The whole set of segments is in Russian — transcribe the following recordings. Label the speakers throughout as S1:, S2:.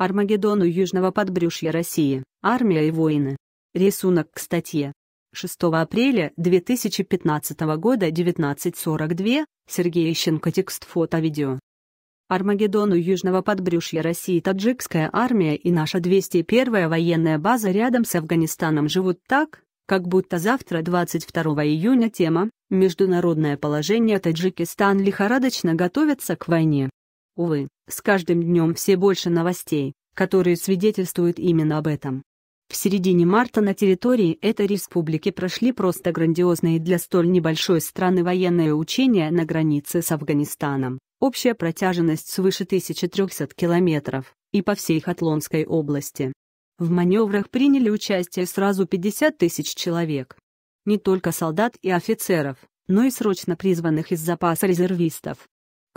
S1: Армагеддону Южного подбрюшья России. Армия и воины. Рисунок к статье. 6 апреля 2015 года 19.42, Сергей Ищенко текст фото-видео. Армагеддону Южного подбрюшья России таджикская армия и наша 201-я военная база рядом с Афганистаном живут так, как будто завтра 22 июня тема «Международное положение Таджикистан» лихорадочно готовится к войне. Увы, с каждым днем все больше новостей, которые свидетельствуют именно об этом. В середине марта на территории этой республики прошли просто грандиозные для столь небольшой страны военные учения на границе с Афганистаном, общая протяженность свыше 1300 километров, и по всей Хатлонской области. В маневрах приняли участие сразу 50 тысяч человек. Не только солдат и офицеров, но и срочно призванных из запаса резервистов,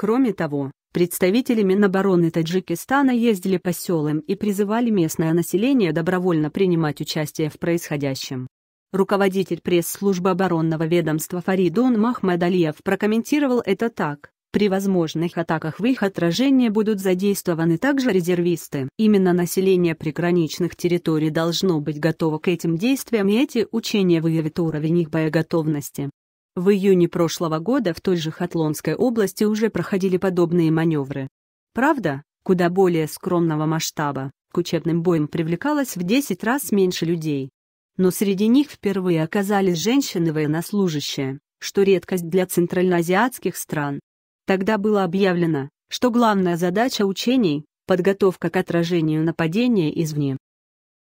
S1: Кроме того, представители Минобороны Таджикистана ездили по селам и призывали местное население добровольно принимать участие в происходящем. Руководитель пресс-службы оборонного ведомства Фаридон Махмадалиев прокомментировал это так. При возможных атаках в их отражение будут задействованы также резервисты. Именно население приграничных территорий должно быть готово к этим действиям и эти учения выявят уровень их боеготовности. В июне прошлого года в той же Хатлонской области уже проходили подобные маневры. Правда, куда более скромного масштаба. К учебным боям привлекалось в 10 раз меньше людей. Но среди них впервые оказались женщины-военнослужащие, что редкость для центральноазиатских стран. Тогда было объявлено, что главная задача учений – подготовка к отражению нападения извне.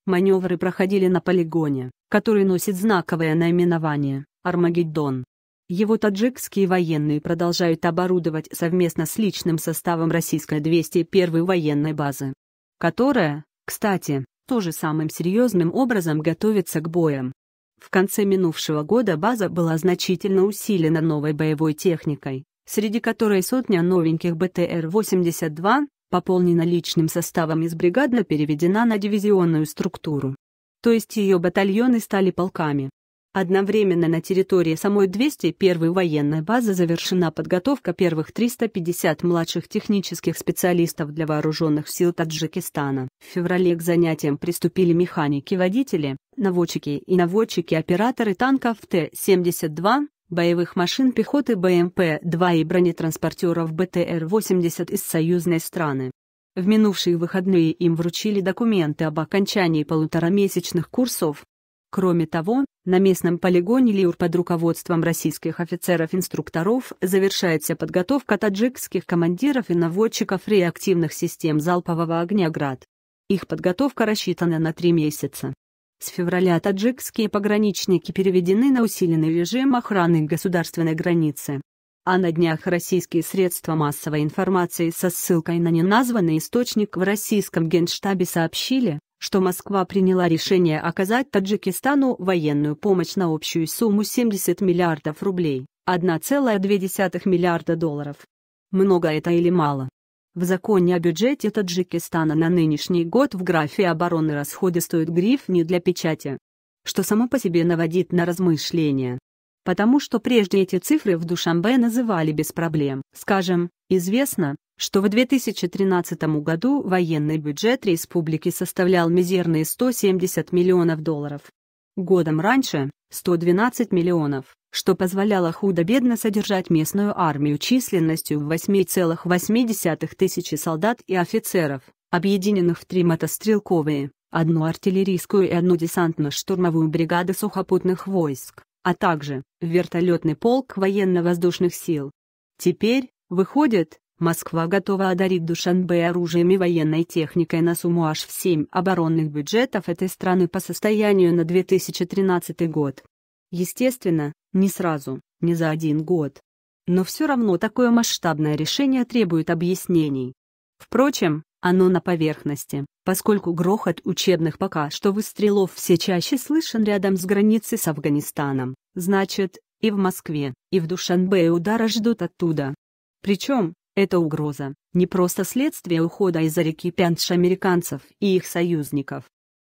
S1: Маневры проходили на полигоне, который носит знаковое наименование – Армагеддон. Его таджикские военные продолжают оборудовать совместно с личным составом российской 201-й военной базы, которая, кстати, тоже самым серьезным образом готовится к боям. В конце минувшего года база была значительно усилена новой боевой техникой, среди которой сотня новеньких БТР-82 пополнена личным составом из бригадно переведена на дивизионную структуру. То есть ее батальоны стали полками. Одновременно на территории самой 201-й военной базы завершена подготовка первых 350 младших технических специалистов для вооруженных сил Таджикистана. В феврале к занятиям приступили механики-водители, наводчики и наводчики-операторы танков Т-72, боевых машин пехоты БМП-2 и бронетранспортеров БТР-80 из союзной страны. В минувшие выходные им вручили документы об окончании полуторамесячных курсов, Кроме того, на местном полигоне Лиур под руководством российских офицеров-инструкторов завершается подготовка таджикских командиров и наводчиков реактивных систем залпового огня «Град». Их подготовка рассчитана на три месяца. С февраля таджикские пограничники переведены на усиленный режим охраны государственной границы. А на днях российские средства массовой информации со ссылкой на неназванный источник в российском генштабе сообщили, что Москва приняла решение оказать Таджикистану военную помощь на общую сумму 70 миллиардов рублей, 1,2 миллиарда долларов. Много это или мало? В законе о бюджете Таджикистана на нынешний год в графе обороны расходы стоят гриф «не для печати», что само по себе наводит на размышления. Потому что прежде эти цифры в Душамбе называли без проблем. Скажем, известно, что в 2013 году военный бюджет республики составлял мизерные 170 миллионов долларов. Годом раньше – 112 миллионов, что позволяло худо-бедно содержать местную армию численностью в 8,8 тысячи солдат и офицеров, объединенных в три мотострелковые, одну артиллерийскую и одну десантно-штурмовую бригады сухопутных войск, а также вертолетный полк военно-воздушных сил. Теперь, выходит, Москва готова одарить Душанбе оружием и военной техникой на сумму аж в 7 оборонных бюджетов этой страны по состоянию на 2013 год. Естественно, не сразу, не за один год. Но все равно такое масштабное решение требует объяснений. Впрочем, оно на поверхности, поскольку грохот учебных пока что выстрелов все чаще слышен рядом с границей с Афганистаном, значит, и в Москве, и в Душанбе удара ждут оттуда. Причем, эта угроза не просто следствие ухода из-за реки Пянш американцев и их союзников.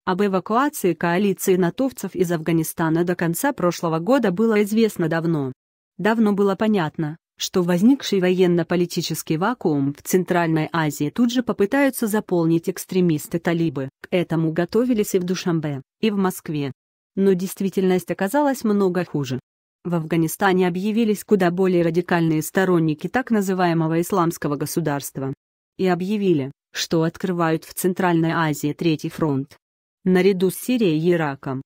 S1: Об эвакуации коалиции натовцев из Афганистана до конца прошлого года было известно давно. Давно было понятно, что возникший военно-политический вакуум в Центральной Азии тут же попытаются заполнить экстремисты-талибы. К этому готовились и в Душамбе, и в Москве. Но действительность оказалась много хуже. В Афганистане объявились куда более радикальные сторонники так называемого исламского государства. И объявили, что открывают в Центральной Азии Третий фронт. Наряду с Сирией и Ираком.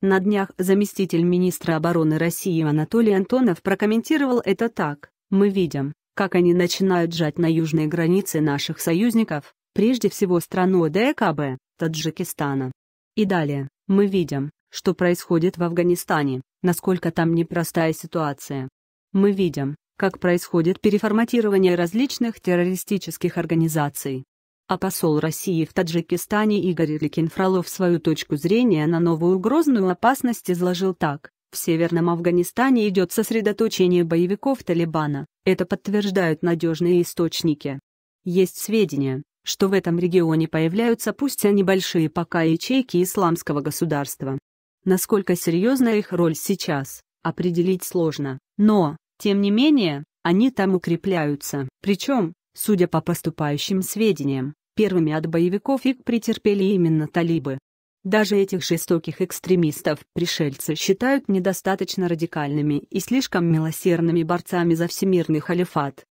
S1: На днях заместитель министра обороны России Анатолий Антонов прокомментировал это так. «Мы видим, как они начинают жать на южные границы наших союзников, прежде всего страну ДКБ, Таджикистана. И далее, мы видим, что происходит в Афганистане насколько там непростая ситуация. Мы видим, как происходит переформатирование различных террористических организаций. А посол России в Таджикистане Игорь Ильикин Фролов свою точку зрения на новую угрозную опасность изложил так. В Северном Афганистане идет сосредоточение боевиков Талибана, это подтверждают надежные источники. Есть сведения, что в этом регионе появляются пусть и небольшие пока ячейки исламского государства, Насколько серьезна их роль сейчас, определить сложно, но, тем не менее, они там укрепляются. Причем, судя по поступающим сведениям, первыми от боевиков их претерпели именно талибы. Даже этих жестоких экстремистов пришельцы считают недостаточно радикальными и слишком милосердными борцами за всемирный халифат.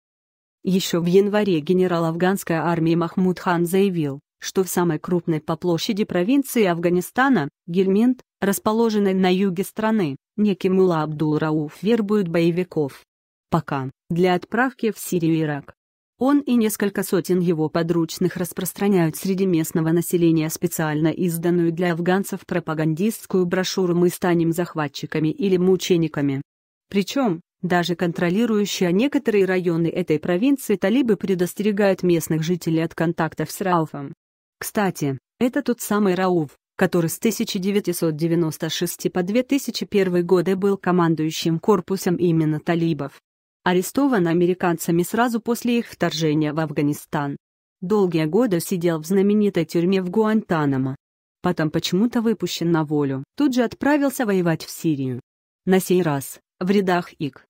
S1: Еще в январе генерал афганской армии Махмуд Хан заявил, что в самой крупной по площади провинции Афганистана, Гельминд, расположенной на юге страны, некий Мула Абдул-Рауф вербует боевиков. Пока, для отправки в Сирию и Ирак. Он и несколько сотен его подручных распространяют среди местного населения специально изданную для афганцев пропагандистскую брошюру «Мы станем захватчиками или мучениками». Причем, даже контролирующие некоторые районы этой провинции талибы предостерегают местных жителей от контактов с Рауфом, кстати, это тот самый Рауф, который с 1996 по 2001 годы был командующим корпусом именно талибов. Арестован американцами сразу после их вторжения в Афганистан. Долгие годы сидел в знаменитой тюрьме в Гуантанамо. Потом почему-то выпущен на волю, тут же отправился воевать в Сирию. На сей раз, в рядах ИК.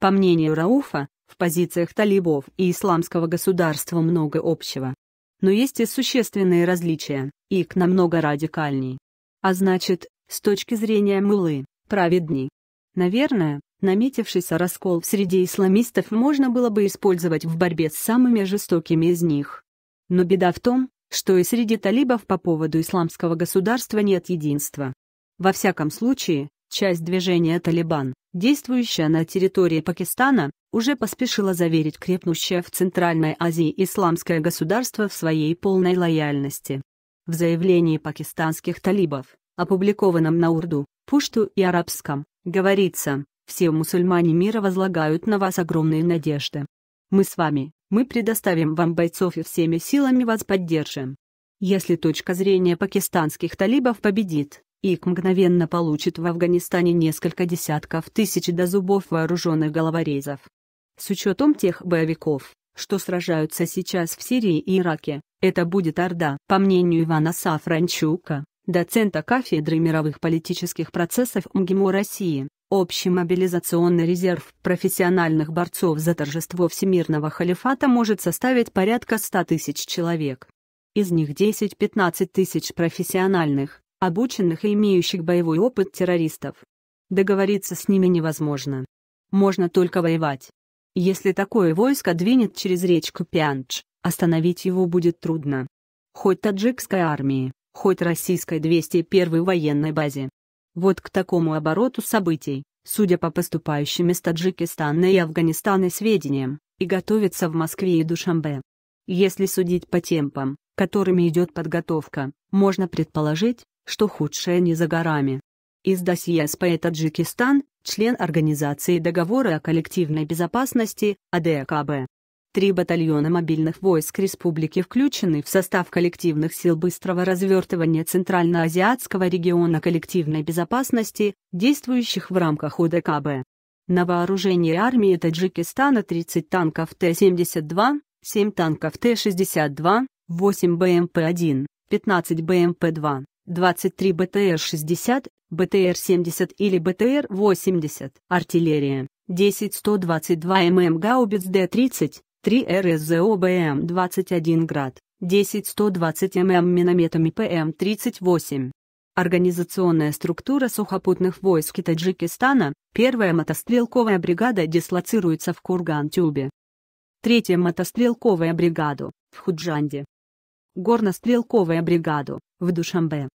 S1: По мнению Рауфа, в позициях талибов и исламского государства много общего но есть и существенные различия, и к намного радикальней. А значит, с точки зрения мылы праведней. Наверное, наметившийся раскол в среде исламистов можно было бы использовать в борьбе с самыми жестокими из них. Но беда в том, что и среди талибов по поводу исламского государства нет единства. Во всяком случае, часть движения «Талибан» действующая на территории Пакистана, уже поспешила заверить крепнущее в Центральной Азии исламское государство в своей полной лояльности. В заявлении пакистанских талибов, опубликованном на урду, пушту и арабском, говорится, «Все мусульмане мира возлагают на вас огромные надежды. Мы с вами, мы предоставим вам бойцов и всеми силами вас поддержим. Если точка зрения пакистанских талибов победит, ИК мгновенно получит в Афганистане несколько десятков тысяч до зубов вооруженных головорезов. С учетом тех боевиков, что сражаются сейчас в Сирии и Ираке, это будет Орда. По мнению Ивана Сафранчука, доцента кафедры мировых политических процессов МГИМО России, общий мобилизационный резерв профессиональных борцов за торжество всемирного халифата может составить порядка 100 тысяч человек. Из них 10-15 тысяч профессиональных, обученных и имеющих боевой опыт террористов. Договориться с ними невозможно. Можно только воевать. Если такое войско двинет через речку Пянч, остановить его будет трудно. Хоть таджикской армии, хоть российской 201-й военной базе. Вот к такому обороту событий, судя по поступающим из Таджикистана и Афганистана сведениям, и готовится в Москве и Душамбе. Если судить по темпам, которыми идет подготовка, можно предположить, что худшее не за горами. Из досье СП Таджикистан, член Организации договора о коллективной безопасности, АДКБ. Три батальона мобильных войск республики включены в состав коллективных сил быстрого развертывания Центральноазиатского региона коллективной безопасности, действующих в рамках ОДКБ. На вооружении армии Таджикистана 30 танков Т-72, 7 танков Т-62, 8 БМП-1, 15 БМП-2, 23 БТР-60, БТР-70 или БТР-80, артиллерия, 10-122 ММ гаубиц Д-30, 3 РСЗО БМ-21 град, 10-120 ММ минометами ПМ-38. Организационная структура сухопутных войск и Таджикистана, первая мотострелковая бригада дислоцируется в Курган-Тюбе. Третья мотострелковая бригада, в Худжанде. Горно-стрелковая бригаду, в Душамбе,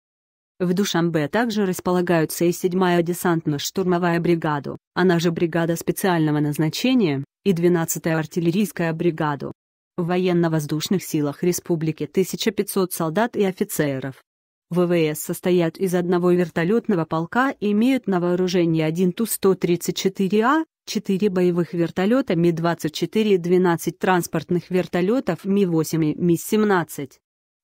S1: в Душамбе также располагаются и 7-я десантно-штурмовая бригада, она же бригада специального назначения, и 12-я артиллерийская бригада. В военно-воздушных силах республики 1500 солдат и офицеров. ВВС состоят из одного вертолетного полка и имеют на вооружении один Ту-134А, 4 боевых вертолета Ми-24 и 12 транспортных вертолетов Ми-8 и Ми-17.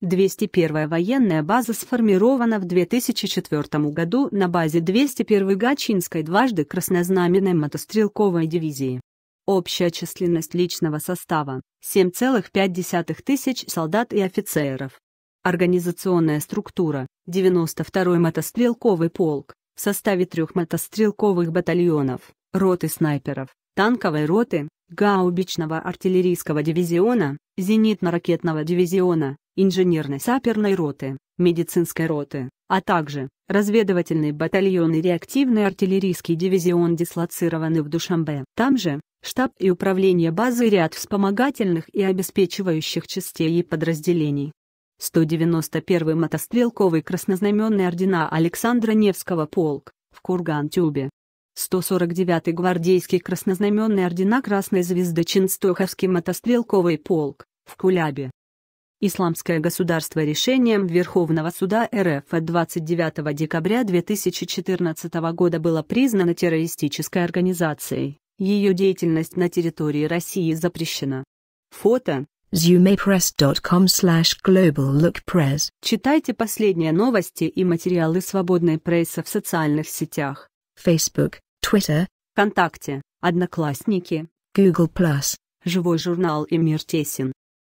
S1: 201-я военная база сформирована в 2004 году на базе 201-й Гачинской дважды краснознаменной мотострелковой дивизии. Общая численность личного состава – 7,5 тысяч солдат и офицеров. Организационная структура – 92-й мотострелковый полк в составе трех мотострелковых батальонов, роты снайперов, танковой роты, гаубичного артиллерийского дивизиона, зенитно-ракетного дивизиона, инженерно-саперной роты, медицинской роты, а также разведывательный батальон и реактивный артиллерийский дивизион дислоцированы в Душамбе. Там же штаб и управление базы и ряд вспомогательных и обеспечивающих частей и подразделений. 191-й мотострелковый краснознаменный ордена Александра Невского полк, в Курган-Тюбе. 149-й гвардейский краснознаменный ордена Красной Звезды Чинстоховский мотострелковый полк, в Кулябе. Исламское государство решением Верховного суда РФ от 29 декабря 2014 года было признано террористической организацией. Ее деятельность на территории России запрещена. Фото. zumepress.com slash globallookpress Читайте последние новости и материалы свободной прессы в социальных сетях. Facebook, Twitter, ВКонтакте, Одноклассники, Google+, Живой журнал и Мир Тесен.